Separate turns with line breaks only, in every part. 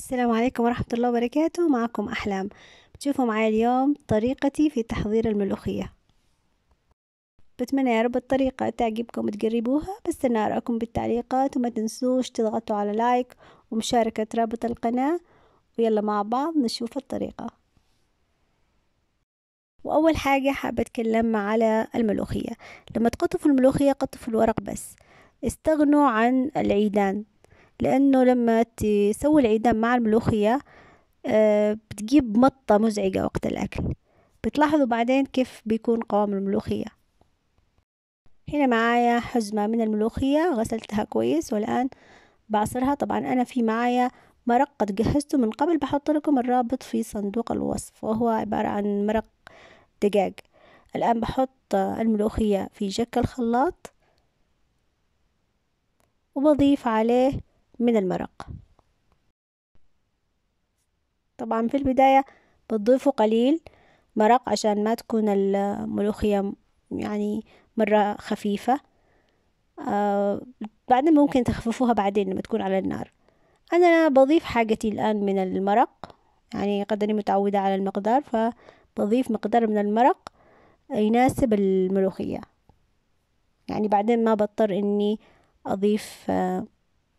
السلام عليكم ورحمة الله وبركاته معكم أحلام بتشوفوا معايا اليوم طريقتي في تحضير الملوخية بتمنى يا رب الطريقة تعجبكم وتجربوها بستنى آرائكم بالتعليقات وما تنسوش تضغطوا على لايك ومشاركة رابط القناة ويلا مع بعض نشوف الطريقة وأول حاجة حابة أتكلم على الملوخية لما تقطفوا الملوخية قطفوا الورق بس استغنوا عن العيدان لأنه لما تسوي العيدان مع الملوخية آه، بتجيب مطة مزعجة وقت الأكل بتلاحظوا بعدين كيف بيكون قوام الملوخية هنا معايا حزمة من الملوخية غسلتها كويس والآن بعصرها طبعا أنا في معايا مرق قد جهزته من قبل بحط لكم الرابط في صندوق الوصف وهو عبارة عن مرق دجاج الآن بحط الملوخية في جك الخلاط وبضيف عليه من المرق طبعا في البداية بتضيفوا قليل مرق عشان ما تكون الملوخية يعني مرة خفيفة آه بعدين ممكن تخففوها بعدين لما تكون على النار أنا بضيف حاجتي الآن من المرق يعني قد أني متعودة على المقدار فبضيف مقدار من المرق يناسب الملوخية يعني بعدين ما بضطر أني أضيف آه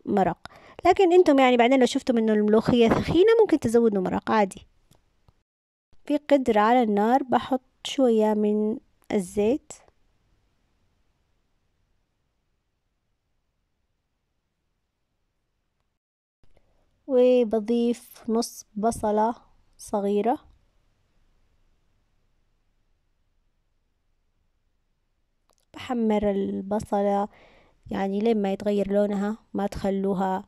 مرق لكن انتم يعني بعدين لو شفتم انه الملوخية ثخينة ممكن تزودوا مرق عادي في قدرة على النار بحط شوية من الزيت وبضيف نص بصلة صغيرة بحمر البصلة يعني لين ما يتغير لونها ما تخلوها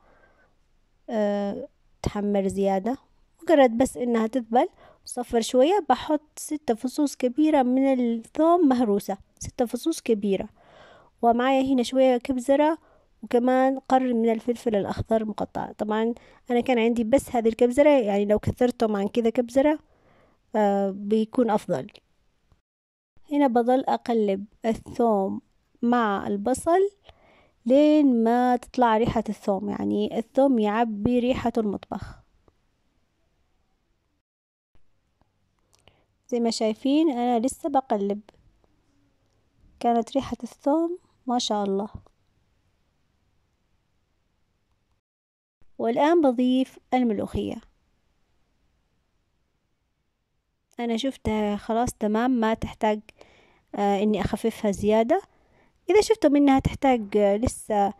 أه تحمر زيادة مجرد بس انها تذبل صفر شوية بحط ستة فصوص كبيرة من الثوم مهروسة ستة فصوص كبيرة ومعايا هنا شوية كبزرة وكمان قرن من الفلفل الأخضر مقطع طبعا أنا كان عندي بس هذه الكبزرة يعني لو كثرتهم عن كذا كبزرة آه بيكون أفضل هنا بظل أقلب الثوم مع البصل لين ما تطلع ريحة الثوم يعني الثوم يعبي ريحة المطبخ زي ما شايفين أنا لسه بقلب كانت ريحة الثوم ما شاء الله والآن بضيف الملوخية أنا شفتها خلاص تمام ما تحتاج آه إني أخففها زيادة إذا شفتم إنها تحتاج آه، لسه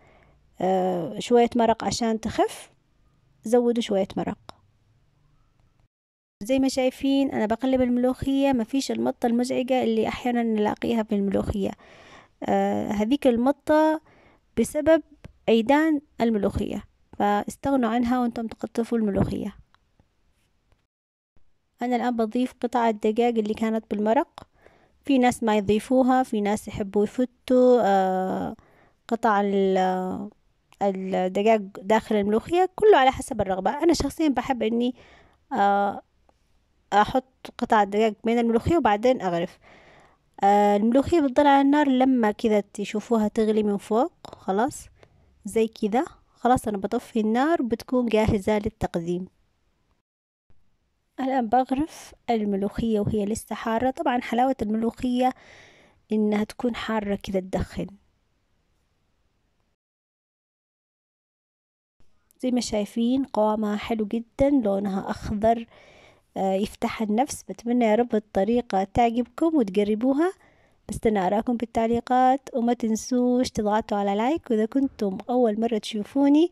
آه، شوية مرق عشان تخف زودوا شوية مرق زي ما شايفين أنا بقلب الملوخية مفيش المطة المزعجة اللي أحيانا نلاقيها في الملوخية آه، هذيك المطة بسبب أيدان الملوخية فاستغنوا عنها وانتم تقطفوا الملوخية أنا الآن بضيف قطع الدجاج اللي كانت بالمرق في ناس ما يضيفوها في ناس يحبوا يفتوا آه، قطع آه، الدجاج داخل الملوخية كله على حسب الرغبة أنا شخصيا بحب أني آه، أحط قطع الدجاج بين الملوخية وبعدين أغرف الملوخية بتضل على النار لما كذا تشوفوها تغلي من فوق خلاص زي كذا خلاص أنا بطفي النار بتكون جاهزة للتقديم الآن بغرف الملوخية وهي لسه حارة طبعا حلاوة الملوخية إنها تكون حارة كذا تدخن زي ما شايفين قوامها حلو جدا لونها أخضر آه، يفتح النفس بتمنى يا رب الطريقة تعجبكم وتجربوها بستنى أراكم بالتعليقات وما تنسوش تضغطوا على لايك وإذا كنتم أول مرة تشوفوني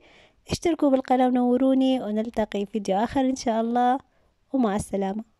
اشتركوا بالقناة ونوروني ونلتقي في فيديو آخر إن شاء الله ومع السلامة